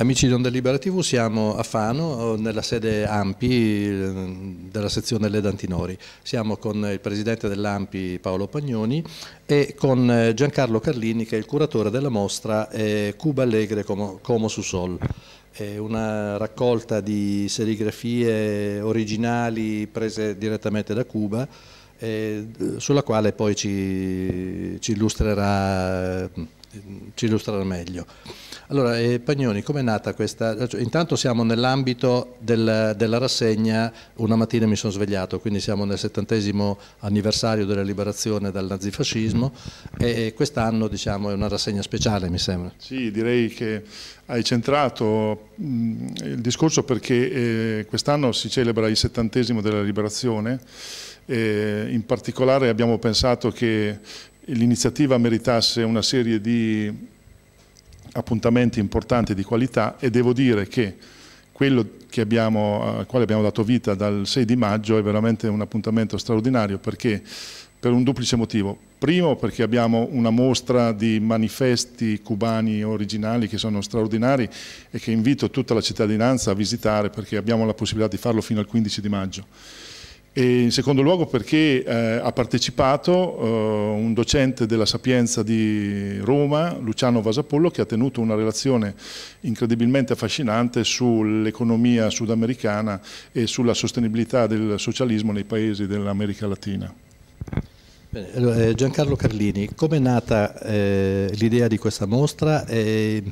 Amici di Onda Libera TV, siamo a Fano, eh, nella sede AMPI eh, della sezione Le Dantinori. Siamo con il presidente dell'AMPI Paolo Pagnoni e con eh, Giancarlo Carlini che è il curatore della mostra Cuba Allegre Como, Como su Sol. È una raccolta di serigrafie originali prese direttamente da Cuba sulla quale poi ci, ci illustrerà ci illustrerà meglio. Allora, eh, Pagnoni, com'è nata questa? Cioè, intanto siamo nell'ambito del, della rassegna, una mattina mi sono svegliato, quindi siamo nel settantesimo anniversario della liberazione dal nazifascismo e quest'anno diciamo, è una rassegna speciale mi sembra. Sì, direi che hai centrato mh, mm, il discorso perché eh, quest'anno si celebra il settantesimo della liberazione eh, in particolare abbiamo pensato che l'iniziativa meritasse una serie di appuntamenti importanti di qualità e devo dire che quello che abbiamo, al quale abbiamo dato vita dal 6 di maggio è veramente un appuntamento straordinario perché per un duplice motivo. Primo perché abbiamo una mostra di manifesti cubani originali che sono straordinari e che invito tutta la cittadinanza a visitare perché abbiamo la possibilità di farlo fino al 15 di maggio e in secondo luogo perché eh, ha partecipato eh, un docente della Sapienza di Roma, Luciano Vasapollo, che ha tenuto una relazione incredibilmente affascinante sull'economia sudamericana e sulla sostenibilità del socialismo nei paesi dell'America Latina. Eh, Giancarlo Carlini, come è nata eh, l'idea di questa mostra? E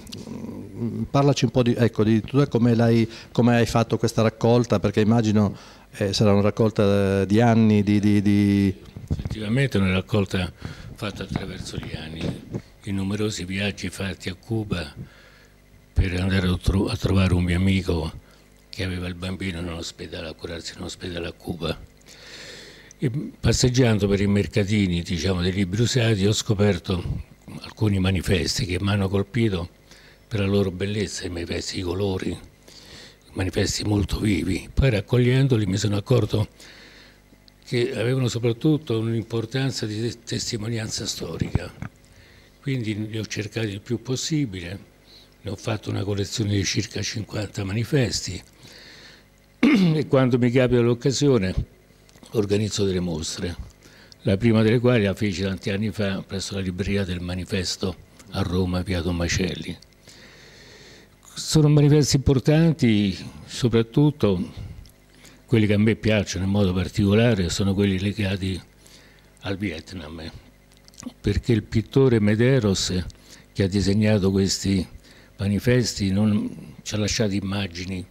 parlaci un po' di, ecco, di tu come, hai, come hai fatto questa raccolta, perché immagino eh, sarà una raccolta eh, di anni. Di, di, di... Effettivamente è una raccolta fatta attraverso gli anni, i numerosi viaggi fatti a Cuba per andare a, tro a trovare un mio amico che aveva il bambino in ospedale, a curarsi in ospedale a Cuba. E passeggiando per i mercatini diciamo, dei libri usati ho scoperto alcuni manifesti che mi hanno colpito per la loro bellezza, i miei vesti, i colori, manifesti molto vivi. Poi raccogliendoli mi sono accorto che avevano soprattutto un'importanza di testimonianza storica. Quindi li ho cercati il più possibile, ne ho fatto una collezione di circa 50 manifesti e quando mi capita l'occasione organizzo delle mostre, la prima delle quali la feci tanti anni fa presso la libreria del Manifesto a Roma, via Tomacelli, sono manifesti importanti, soprattutto quelli che a me piacciono in modo particolare sono quelli legati al Vietnam, perché il pittore Mederos che ha disegnato questi manifesti non, ci ha lasciato immagini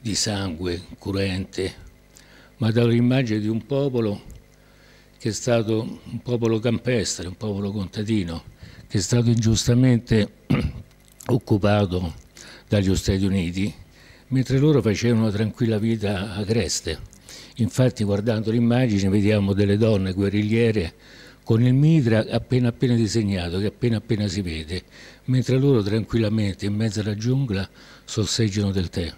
di sangue curente, ma ha dato l'immagine di un popolo che è stato un popolo campestre, un popolo contadino, che è stato ingiustamente occupato dagli Stati Uniti, mentre loro facevano una tranquilla vita a Creste. Infatti guardando l'immagine vediamo delle donne guerrigliere con il mitra appena appena disegnato, che appena appena si vede, mentre loro tranquillamente in mezzo alla giungla sorseggiano del tè.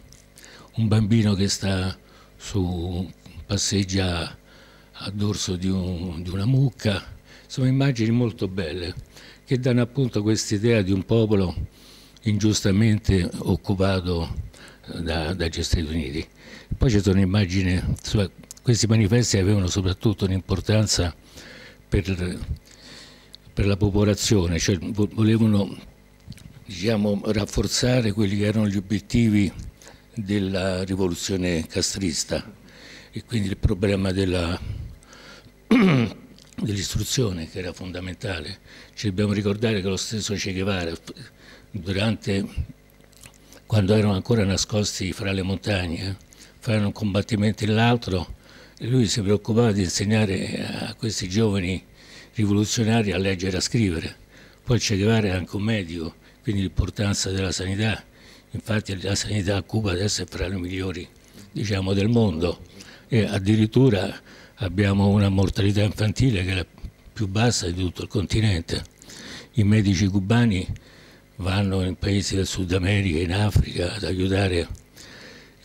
Un bambino che sta su, passeggia a dorso di, un, di una mucca, sono immagini molto belle che danno appunto questa idea di un popolo ingiustamente occupato eh, da, dagli Stati Uniti. Poi c'è un'immagine, questi manifesti avevano soprattutto un'importanza per, per, la popolazione, cioè volevano diciamo, rafforzare quelli che erano gli obiettivi della rivoluzione castrista e quindi il problema dell'istruzione dell che era fondamentale. Ci dobbiamo ricordare che lo stesso Che Guevara durante, quando erano ancora nascosti fra le montagne, fra un combattimento e l'altro, lui si preoccupava di insegnare a questi giovani rivoluzionari a leggere e a scrivere. Poi Che Guevara era anche un medico, quindi l'importanza della sanità. Infatti la sanità a Cuba adesso è fra le migliori diciamo, del mondo e addirittura abbiamo una mortalità infantile che è la più bassa di tutto il continente. I medici cubani vanno in paesi del Sud America, in Africa ad aiutare.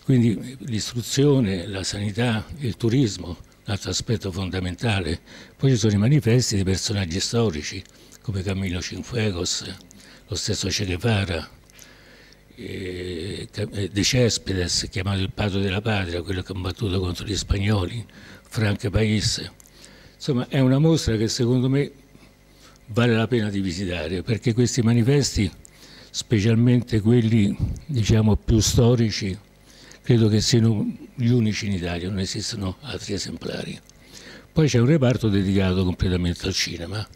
Quindi l'istruzione, la sanità, il turismo, l'altro aspetto fondamentale. Poi ci sono i manifesti di personaggi storici come Camillo Cinfuegos, lo stesso Che Guevara, De Cespedes, chiamato il padre della patria, quello che ha combattuto contro gli spagnoli, Franca Paese. Insomma, è una mostra che secondo me vale la pena di visitare perché questi manifesti specialmente quelli diciamo, più storici, credo che siano gli unici in Italia, non esistono altri esemplari. Poi c'è un reparto dedicato completamente al cinema,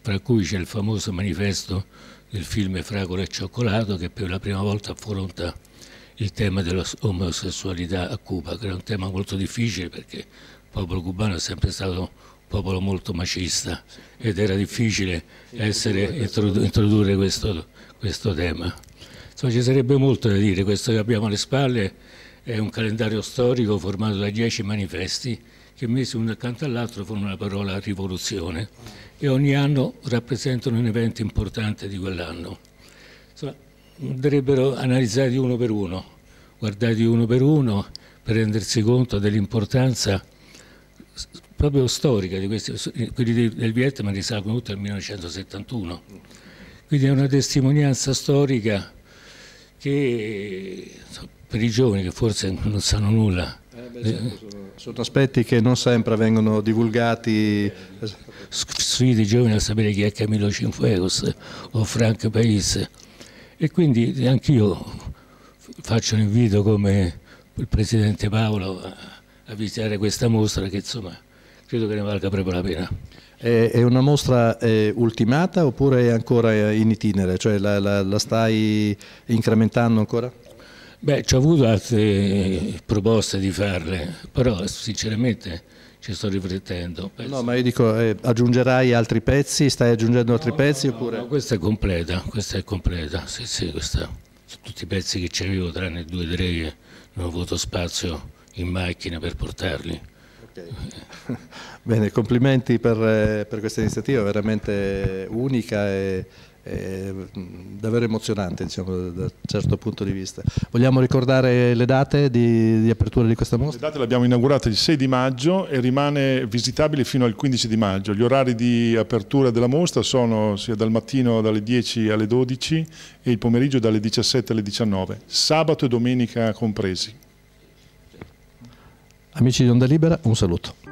fra cui c'è il famoso manifesto del film Fragola e Cioccolato che per la prima volta affronta il tema dell'omosessualità a Cuba, che era un tema molto difficile perché il popolo cubano è sempre stato popolo molto macista ed era difficile essere, introdurre questo, questo tema. Insomma, ci sarebbe molto da dire, questo che abbiamo alle spalle è un calendario storico formato da dieci manifesti che messi uno accanto all'altro formano la parola rivoluzione e ogni anno rappresentano un evento importante di quell'anno. andrebbero analizzati uno per uno, guardati uno per uno per rendersi conto dell'importanza proprio storica di questi, eh, quelli del Vietnam risalgono tutto al 1971. Quindi è una testimonianza storica che per i giovani che forse non sanno nulla. Eh beh, sono, sono, aspetti che non sempre vengono divulgati. Sfida i giovani a sapere chi è Camillo Cinfuegos o Frank Paese. E quindi anch'io faccio un invito come il presidente Paolo a visitare questa mostra che insomma credo che ne valga proprio la pena. È una mostra eh, ultimata oppure è ancora in itinere? Cioè la, la, la stai incrementando ancora? Beh, ci ho avuto altre proposte di farle, però sinceramente ci sto riflettendo. No, ma io dico, eh, aggiungerai altri pezzi? Stai aggiungendo altri no, pezzi? No, oppure... no, questa è completa, questa è completa, sì, sì, questa. tutti i pezzi che c'avevo, tranne due o tre non ho avuto spazio in macchina per portarli. Okay. Bene, complimenti per, eh, per questa iniziativa, veramente unica e, e davvero emozionante diciamo, da un certo punto di vista. Vogliamo ricordare le date di, di apertura di questa mostra? Le date le abbiamo inaugurate il 6 di maggio e rimane visitabile fino al 15 di maggio. Gli orari di apertura della mostra sono sia dal mattino dalle 10 alle 12 e il pomeriggio dalle 17 alle 19, sabato e domenica compresi. Amici di Onda Libera, un saluto.